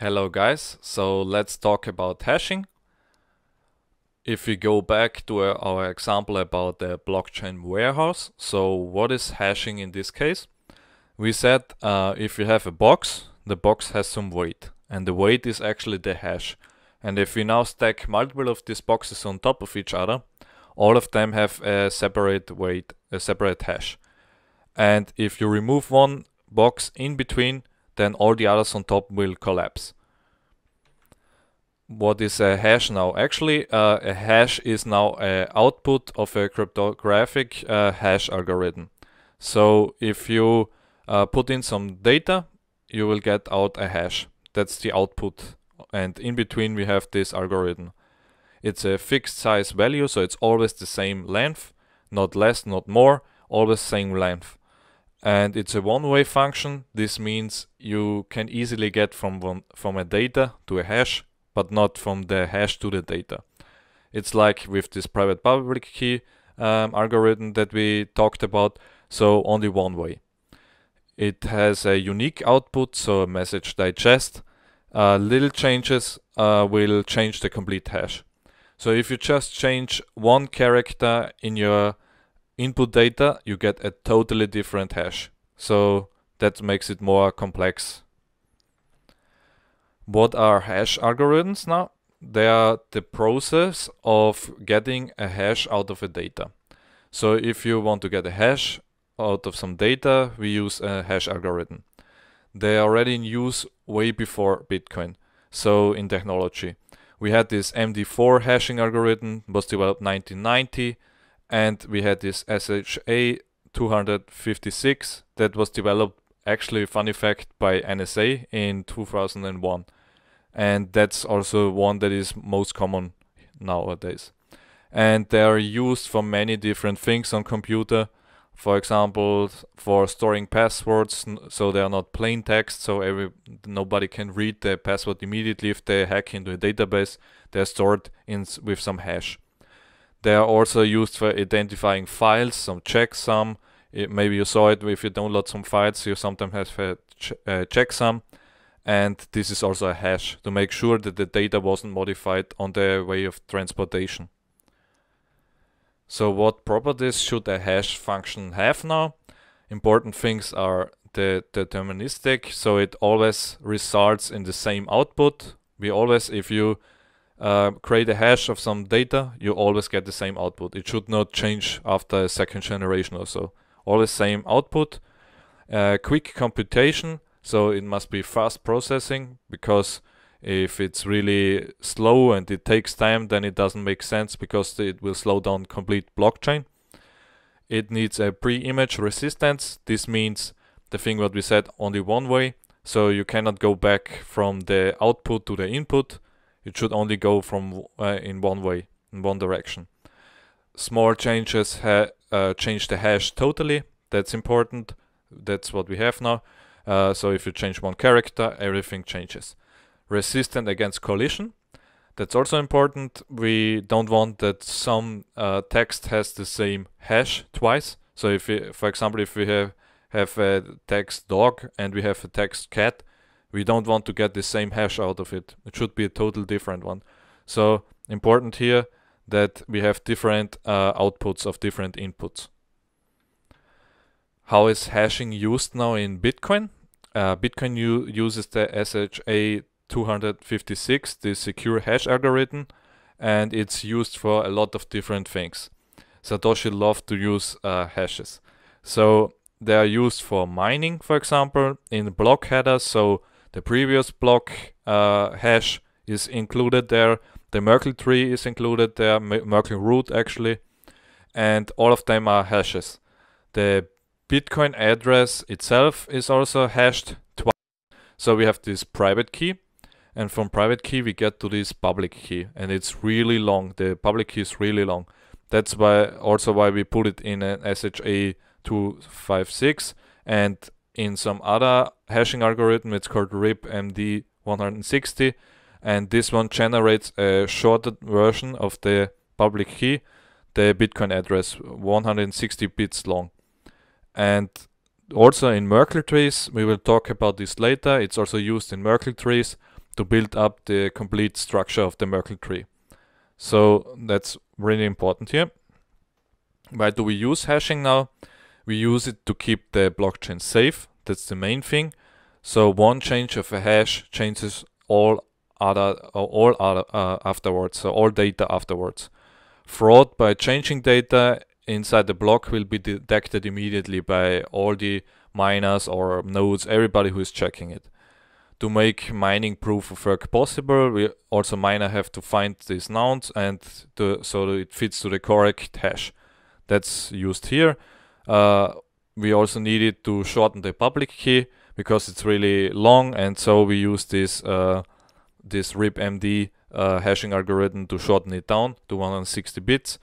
Hello guys, so let's talk about hashing. If we go back to our example about the blockchain warehouse, so what is hashing in this case? We said uh, if we have a box, the box has some weight and the weight is actually the hash. And if we now stack multiple of these boxes on top of each other, all of them have a separate weight, a separate hash. And if you remove one box in between, then all the others on top will collapse what is a hash now? Actually, uh, a hash is now an output of a cryptographic uh, hash algorithm. So if you uh, put in some data, you will get out a hash. That's the output. And in between we have this algorithm. It's a fixed size value, so it's always the same length, not less, not more, always same length. And it's a one-way function. This means you can easily get from one, from a data to a hash but not from the hash to the data. It's like with this private public key um, algorithm that we talked about, so only one way. It has a unique output, so a message digest. Uh, little changes uh, will change the complete hash. So if you just change one character in your input data, you get a totally different hash. So that makes it more complex what are hash algorithms now? They are the process of getting a hash out of a data. So if you want to get a hash out of some data, we use a hash algorithm. They are already in use way before Bitcoin, so in technology. We had this MD4 hashing algorithm, was developed 1990, and we had this SHA 256 that was developed actually funny fact by NSA in 2001 and that's also one that is most common nowadays. And they are used for many different things on computer. For example, for storing passwords, so they are not plain text, so every nobody can read the password immediately if they hack into a database. They are stored in with some hash. They are also used for identifying files, some checksum. It, maybe you saw it if you download some files, you sometimes have a ch uh, checksum and this is also a hash to make sure that the data wasn't modified on the way of transportation. So what properties should a hash function have now? Important things are the deterministic, so it always results in the same output. We always, if you uh, create a hash of some data, you always get the same output. It should not change after a second generation or so. Always same output. Uh, quick computation, so it must be fast processing because if it's really slow and it takes time, then it doesn't make sense because it will slow down complete blockchain. It needs a pre-image resistance. This means the thing what we said only one way. So you cannot go back from the output to the input. It should only go from uh, in one way, in one direction. Small changes ha uh, change the hash totally. That's important. That's what we have now. Uh, so if you change one character, everything changes. Resistant against collision. That's also important. We don't want that some uh, text has the same hash twice. So if, we, for example, if we have, have a text dog and we have a text cat, we don't want to get the same hash out of it. It should be a total different one. So important here that we have different uh, outputs of different inputs. How is hashing used now in Bitcoin? Uh, Bitcoin uses the SHA-256, the secure hash algorithm, and it's used for a lot of different things. Satoshi loved to use uh, hashes. So they are used for mining, for example, in block headers. So the previous block uh, hash is included there. The Merkle tree is included there, Merkle root actually, and all of them are hashes. The Bitcoin address itself is also hashed twice. So we have this private key and from private key we get to this public key and it's really long. The public key is really long. That's why also why we put it in an SHA 256 and in some other hashing algorithm it's called MD 160 and this one generates a shorter version of the public key the bitcoin address 160 bits long and also in Merkle trees, we will talk about this later. It's also used in Merkle trees to build up the complete structure of the Merkle tree. So that's really important here. Why do we use hashing now? We use it to keep the blockchain safe. That's the main thing. So one change of a hash changes all other all other uh, afterwards. So all data afterwards. Fraud by changing data inside the block will be detected immediately by all the miners or nodes, everybody who is checking it. To make mining proof of work possible, we also miner have to find these nouns and the, so it fits to the correct hash. That's used here. Uh, we also needed to shorten the public key because it's really long, and so we use this uh, this ripmd uh, hashing algorithm to shorten it down to 160 bits.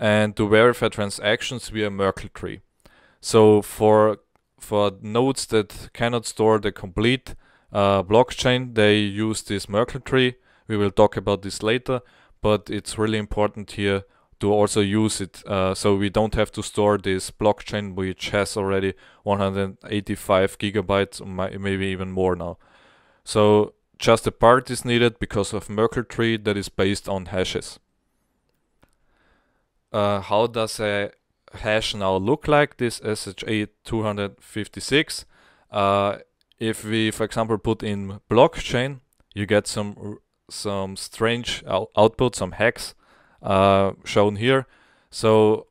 And to verify transactions via Merkle tree. So for for nodes that cannot store the complete uh, blockchain, they use this Merkle tree. We will talk about this later, but it's really important here to also use it uh, so we don't have to store this blockchain which has already 185 gigabytes maybe even more now so just a part is needed because of merkle tree that is based on hashes uh, how does a hash now look like? This SHA-256. Uh, if we, for example, put in blockchain, you get some some strange output, some hex uh, shown here. So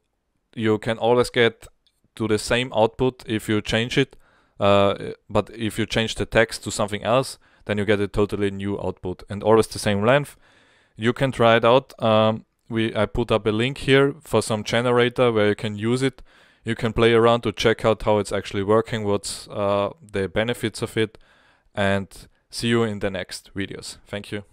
you can always get to the same output if you change it. Uh, but if you change the text to something else, then you get a totally new output and always the same length. You can try it out. Um, we I put up a link here for some generator where you can use it. You can play around to check out how it's actually working, what's uh, the benefits of it, and see you in the next videos. Thank you.